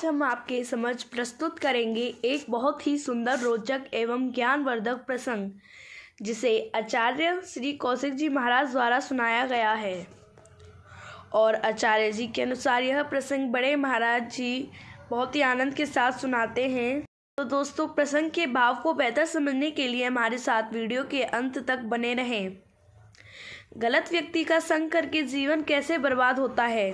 आज हम आपके समझ प्रस्तुत करेंगे एक बहुत ही सुंदर रोचक एवं ज्ञानवर्धक प्रसंग जिसे आचार्य श्री कौशिक जी महाराज द्वारा सुनाया गया है और आचार्य जी के अनुसार यह प्रसंग बड़े महाराज जी बहुत ही आनंद के साथ सुनाते हैं तो दोस्तों प्रसंग के भाव को बेहतर समझने के लिए हमारे साथ वीडियो के अंत तक बने रहें गलत व्यक्ति का संग करके जीवन कैसे बर्बाद होता है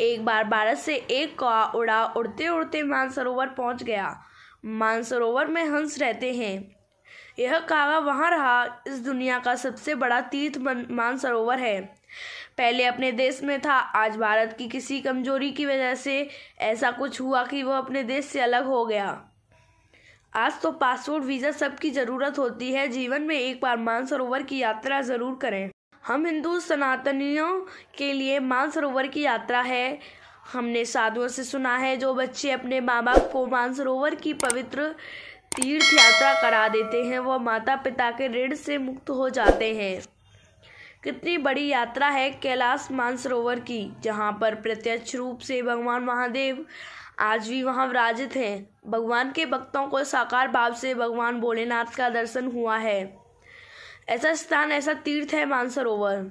एक बार भारत से एक कौआ उड़ा उड़ते उड़ते मानसरोवर पहुंच गया मानसरोवर में हंस रहते हैं यह कावा वहाँ रहा इस दुनिया का सबसे बड़ा तीर्थ मानसरोवर है पहले अपने देश में था आज भारत की किसी कमजोरी की वजह से ऐसा कुछ हुआ कि वह अपने देश से अलग हो गया आज तो पासपोर्ट वीज़ा सबकी ज़रूरत होती है जीवन में एक बार मानसरोवर की यात्रा ज़रूर करें हम हिंदू सनातनियों के लिए मानसरोवर की यात्रा है हमने साधुओं से सुना है जो बच्चे अपने माँ बाप को मानसरोवर की पवित्र तीर्थ यात्रा करा देते हैं वह माता पिता के ऋण से मुक्त हो जाते हैं कितनी बड़ी यात्रा है कैलाश मानसरोवर की जहाँ पर प्रत्यक्ष रूप से भगवान महादेव आज भी वहाँ विराजित हैं भगवान के भक्तों को साकार भाव से भगवान भोलेनाथ का दर्शन हुआ है ऐसा स्थान ऐसा तीर्थ है मानसरोवर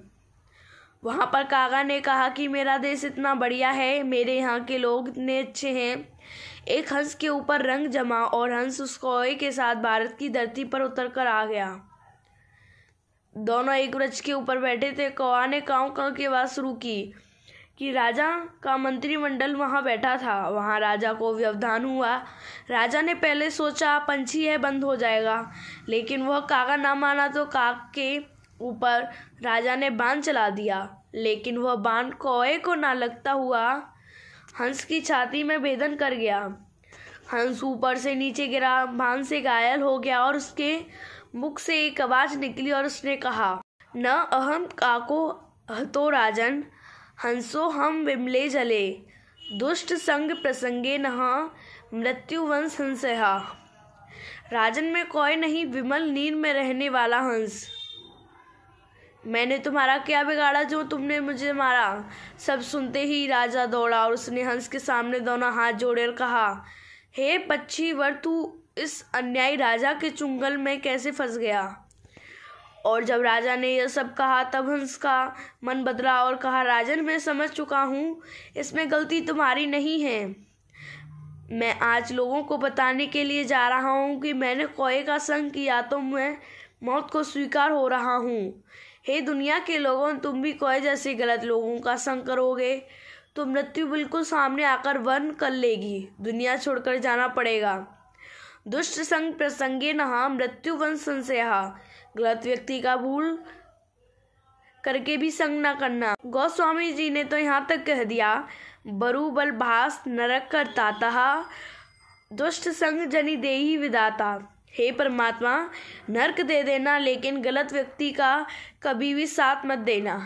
वहाँ पर कागा ने कहा कि मेरा देश इतना बढ़िया है मेरे यहाँ के लोग इतने अच्छे हैं एक हंस के ऊपर रंग जमा और हंस उस कौए के साथ भारत की धरती पर उतर कर आ गया दोनों एक वृक्ष के ऊपर बैठे थे कौआ ने काव काव की आवाज़ शुरू की कि राजा का मंत्रिमंडल वहाँ बैठा था वहाँ राजा को व्यवधान हुआ राजा ने पहले सोचा पंछी है बंद हो जाएगा लेकिन वह कागा ना माना तो काग के ऊपर राजा ने बाण चला दिया लेकिन वह बांध कौए को ना लगता हुआ हंस की छाती में भेदन कर गया हंस ऊपर से नीचे गिरा बांध से घायल हो गया और उसके मुख से एक आवाज़ निकली और उसने कहा न अहम काको हतो राजन हंसो हम विमले जले दुष्ट संग प्रसंगे नहा मृत्युवंश हंसहा राजन में कोई नहीं विमल नींद में रहने वाला हंस मैंने तुम्हारा क्या बिगाड़ा जो तुमने मुझे मारा सब सुनते ही राजा दौड़ा और उसने हंस के सामने दोनों हाथ जोड़े और कहा हे पक्षी वर तू इस अन्यायी राजा के चुंगल में कैसे फंस गया और जब राजा ने यह सब कहा तब हंस का मन बदला और कहा राजन मैं समझ चुका हूँ इसमें गलती तुम्हारी नहीं है मैं आज लोगों को बताने के लिए जा रहा हूँ कि मैंने कोए का संग किया तो मैं मौत को स्वीकार हो रहा हूँ हे दुनिया के लोगों तुम भी कोए जैसे गलत लोगों का संग करोगे तो मृत्यु बिल्कुल सामने आकर वन कर लेगी दुनिया छोड़कर जाना पड़ेगा दुष्ट संग प्रसंगे नहा मृत्युवंश संशया गलत व्यक्ति का भूल करके भी संग न करना गोस्वामी जी ने तो यहाँ तक कह दिया बरु बल भास नरक करता दुष्ट संग जनी दे ही विदाता हे परमात्मा नरक दे देना लेकिन गलत व्यक्ति का कभी भी साथ मत देना